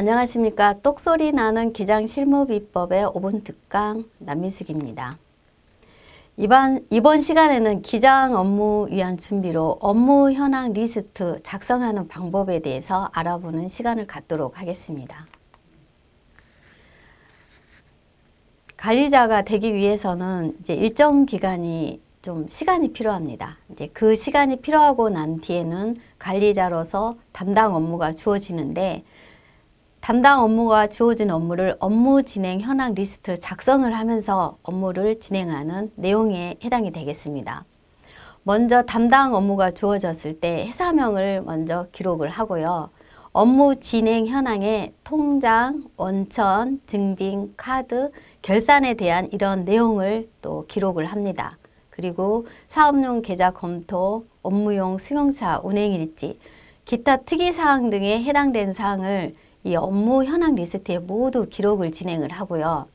안녕하십니까. 똑소리 나는 기장 실무비법의 5분 특강 남민숙입니다. 이번, 이번 시간에는 기장 업무 위한 준비로 업무 현황 리스트 작성하는 방법에 대해서 알아보는 시간을 갖도록 하겠습니다. 관리자가 되기 위해서는 이제 일정 기간이 좀 시간이 필요합니다. 이제 그 시간이 필요하고 난 뒤에는 관리자로서 담당 업무가 주어지는데 담당 업무가 주어진 업무를 업무 진행 현황 리스트를 작성을 하면서 업무를 진행하는 내용에 해당이 되겠습니다. 먼저 담당 업무가 주어졌을 때 회사명을 먼저 기록을 하고요. 업무 진행 현황에 통장, 원천, 증빙, 카드, 결산에 대한 이런 내용을 또 기록을 합니다. 그리고 사업용 계좌 검토, 업무용 승용차 운행일지, 기타 특이사항 등에 해당된 사항을 이 업무 현황 리스트에 모두 기록을 진행을 하고요.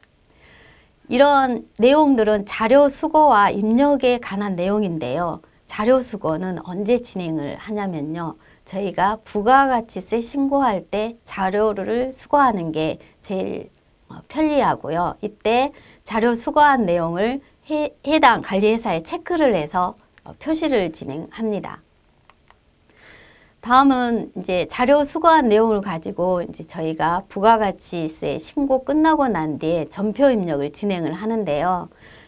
이런 내용들은 자료 수거와 입력에 관한 내용인데요. 자료 수거는 언제 진행을 하냐면요. 저희가 부가가치세 신고할 때 자료를 수거하는 게 제일 어, 편리하고요. 이때 자료 수거한 내용을 해, 당 관리회사에 체크를 해서 어, 표시를 진행합니다. 다음은 이제 자료 수거한 내용을 가지고 이제 저희가 부가가치세 신고 끝나고 난 뒤에 전표 입력을 진행을 하는데요.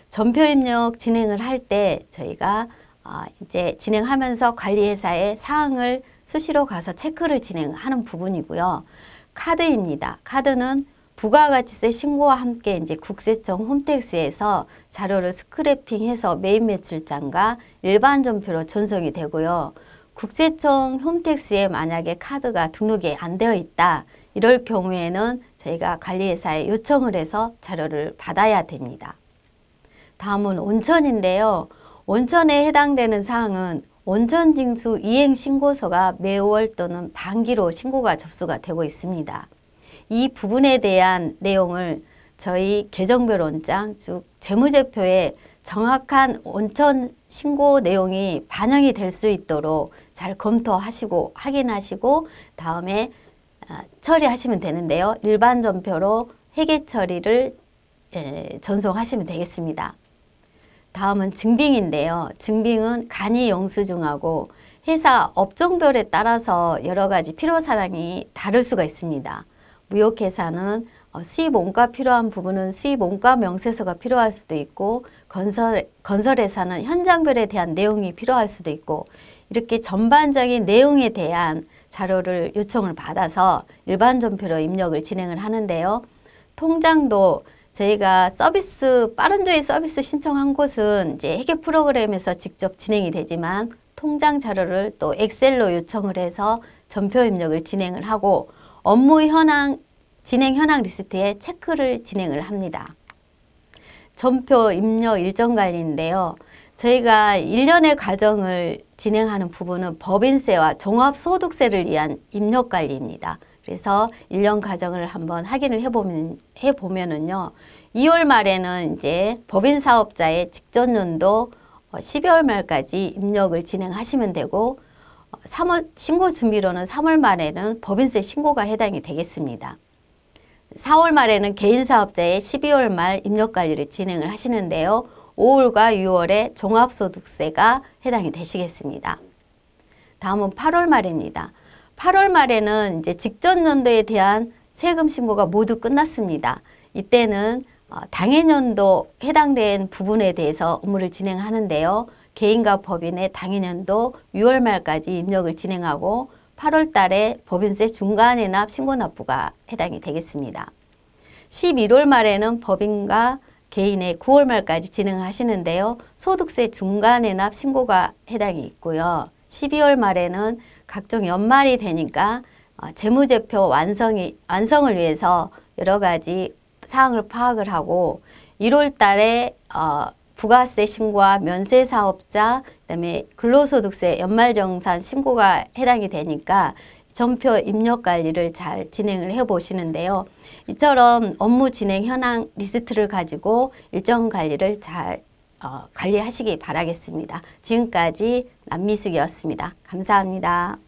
전표 입력 진행을 할 때 저희가 어, 이제 진행하면서 관리회사의 사항을 수시로 가서 체크를 진행하는 부분이고요. 카드입니다. 카드는 부가가치세 신고와 함께 이제 국세청 홈택스에서 자료를 스크래핑해서 메인 매출장과 일반 전표로 전송이 되고요. 국세청 홈택스에 만약에 카드가 등록이 안 되어 있다 이럴 경우에는 저희가 관리회사에 요청을 해서 자료를 받아야 됩니다. 다음은 온천인데요. 온천에 해당되는 사항은 온천징수 이행신고서가 매월 또는 반기로 신고가 접수가 되고 있습니다. 이 부분에 대한 내용을 저희 계정별 원장 즉 재무제표에 정확한 온천 신고 내용이 반영이 될 수 있도록 잘 검토하시고 확인하시고 다음에 아, 처리하시면 되는데요. 일반 전표로 회계 처리를 예, 전송하시면 되겠습니다. 다음은 증빙인데요. 증빙은 간이 영수증하고 회사 업종별에 따라서 여러 가지 필요사항이 다를 수가 있습니다. 무역회사는 수입원가 어, 필요한 부분은 수입원가 명세서가 필요할 수도 있고 건설, 건설회사는 현장별에 대한 내용이 필요할 수도 있고 이렇게 전반적인 내용에 대한 자료를 요청을 받아서 일반 전표로 입력을 진행을 하는데요. 통장도 저희가 서비스 빠른 조회 서비스 신청한 곳은 이제 해계 프로그램에서 직접 진행이 되지만 통장 자료를 또 엑셀로 요청을 해서 전표 입력을 진행을 하고 업무 현황 진행 현황 리스트에 체크를 진행을 합니다. 전표 입력 일정 관리인데요. 저희가 일련의 과정을 진행하는 부분은 법인세와 종합소득세를 위한 입력 관리입니다. 그래서 일련 과정을 한번 확인을 해보면, 해보면은요. 2월 말에는 이제 법인 사업자의 직전 연도 12월 어, 말까지 입력을 진행하시면 되고 3월 어, 신고 준비로는 3월 말에는 법인세 신고가 해당이 되겠습니다. 4월 말에는 개인 사업자의 12월 말 입력 관리를 진행을 하시는데요. 5월과 6월에 종합소득세가 해당이 되시겠습니다. 다음은 8월 말입니다. 8월 말에는 이제 직전 연도에 대한 세금 신고가 모두 끝났습니다. 이때는 어, 당해년도 해당된 부분에 대해서 업무를 진행하는데요. 개인과 법인의 당해년도 6월 말까지 입력을 진행하고 8월 달에 법인세 중간에 납 신고 납부가 해당이 되겠습니다. 11월 말에는 법인과 개인의 9월 말까지 진행하시는데요. 소득세 중간에 납 신고가 해당이 있고요. 12월 말에는 각종 연말이 되니까 어, 재무제표 완성이, 완성을 위해서 여러 가지 사항을 파악을 하고 1월 달에 어, 부가세 신고와 면세 사업자, 그다음에 근로소득세 연말정산 신고가 해당이 되니까 전표 입력 관리를 잘 진행을 해 보시는데요. 이처럼 업무 진행 현황 리스트를 가지고 일정 관리를 잘 어, 관리하시기 바라겠습니다. 지금까지 남미숙이었습니다. 감사합니다.